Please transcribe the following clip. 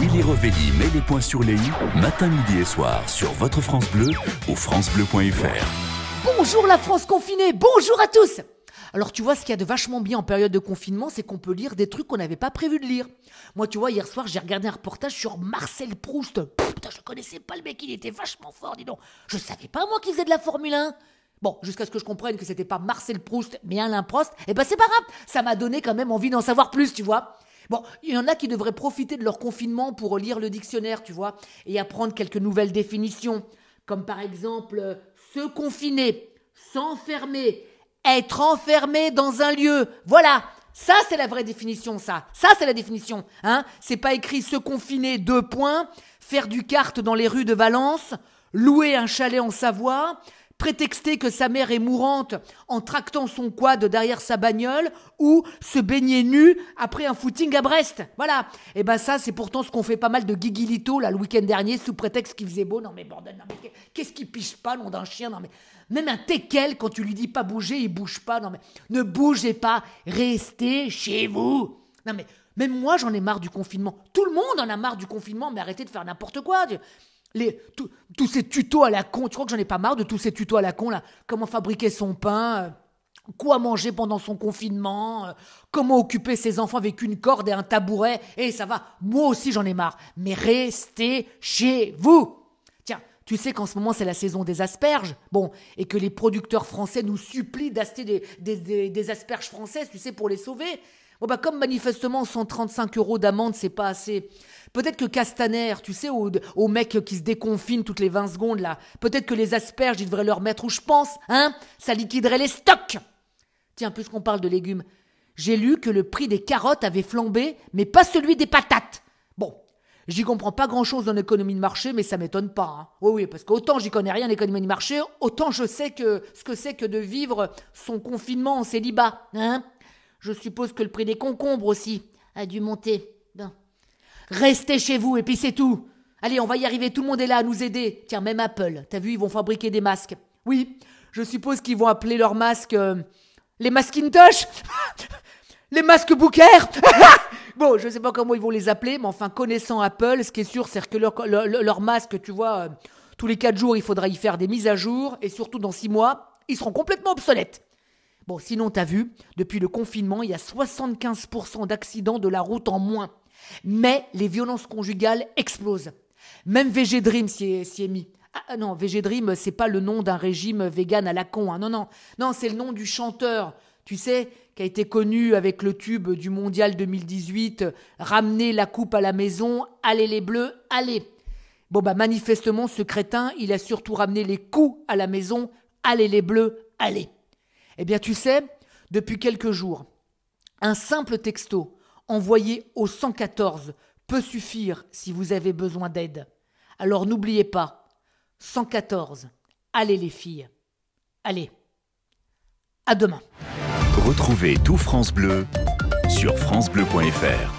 Willy Revelli met les points sur les i, matin, midi et soir, sur votre France Bleu au FranceBleu.fr. Bonjour la France confinée, bonjour à tous alors tu vois, ce qu'il y a de vachement bien en période de confinement, c'est qu'on peut lire des trucs qu'on n'avait pas prévu de lire. Moi, tu vois, hier soir, j'ai regardé un reportage sur Marcel Proust. putain, je connaissais pas le mec, il était vachement fort, dis donc. Je savais pas moi qu'il faisait de la Formule 1. Bon, jusqu'à ce que je comprenne que c'était pas Marcel Proust, mais Alain Prost, et eh ben c'est pas grave, ça m'a donné quand même envie d'en savoir plus, tu vois. Bon, il y en a qui devraient profiter de leur confinement pour lire le dictionnaire, tu vois, et apprendre quelques nouvelles définitions, comme par exemple euh, se confiner, s'enfermer, être enfermé dans un lieu. Voilà, ça c'est la vraie définition, ça. Ça c'est la définition, hein. C'est pas écrit se confiner deux points, faire du kart dans les rues de Valence, louer un chalet en Savoie, prétexter que sa mère est mourante en tractant son quad derrière sa bagnole ou se baigner nu après un footing à Brest. Voilà. Et eh ben ça, c'est pourtant ce qu'on fait pas mal de Guigilito là le week-end dernier sous prétexte qu'il faisait beau. Non mais bordel, non mais qu'est-ce qu'il piche pas, nom d'un chien, non mais même un teckel quand tu lui dis pas bouger, il bouge pas. Non mais ne bougez pas, restez chez vous. Non mais même moi j'en ai marre du confinement. Tout le monde en a marre du confinement, mais arrêtez de faire n'importe quoi tous ces tutos à la con, tu crois que j'en ai pas marre de tous ces tutos à la con là Comment fabriquer son pain euh, Quoi manger pendant son confinement euh, Comment occuper ses enfants avec une corde et un tabouret Et eh, ça va, moi aussi j'en ai marre. Mais restez chez vous Tiens, tu sais qu'en ce moment c'est la saison des asperges Bon, et que les producteurs français nous supplient d'acheter des, asperges françaises, tu sais, pour les sauver Bon bah comme manifestement 135 euros d'amende c'est pas assez Peut-être que Castaner, tu sais, au, au, mec qui se déconfine toutes les 20 secondes là, peut-être que les asperges, ils devraient leur mettre où je pense, hein Ça liquiderait les stocks Tiens, puisqu'on parle de légumes, j'ai lu que le prix des carottes avait flambé, mais pas celui des patates. Bon, j'y comprends pas grand-chose en économie de marché, mais ça m'étonne pas. Hein. Oui, oui, parce qu'autant j'y connais rien en de marché, autant je sais que ce que c'est que de vivre son confinement en célibat. Hein je suppose que le prix des concombres aussi a dû monter. non Restez chez vous et puis c'est tout. Allez, on va y arriver, tout le monde est là à nous aider. Tiens, même Apple, t'as vu, ils vont fabriquer des masques. Oui, je suppose qu'ils vont appeler leurs masques euh, les les Maskintosh, Les masques Booker. Bon, je sais pas comment ils vont les appeler, mais enfin, connaissant Apple, ce qui est sûr, c'est que leurs masques, tu vois, euh, tous les 4 jours, il faudra y faire des mises à jour, et surtout dans 6 mois, ils seront complètement obsolètes. Bon, sinon, t'as vu, depuis le confinement, il y a 75% d'accidents de la route en moins. Mais les violences conjugales explosent. Même VG Dream s'y est, mis. Ah, non, VG Dream, c'est pas le nom d'un régime vegan à la con. Hein. Non, non, non, c'est le nom du chanteur, tu sais, qui a été connu avec le tube du Mondial 2018, ramener la coupe à la maison, allez les bleus, allez. Bon, bah, manifestement, ce crétin, il a surtout ramené les coups à la maison, allez les bleus, allez. Eh bien, tu sais, depuis quelques jours, un simple texto Envoyer au 114 peut suffire si vous avez besoin d'aide. Alors n'oubliez pas, 114, allez les filles. Allez, à demain. Retrouvez tout France Bleu sur francebleu.fr.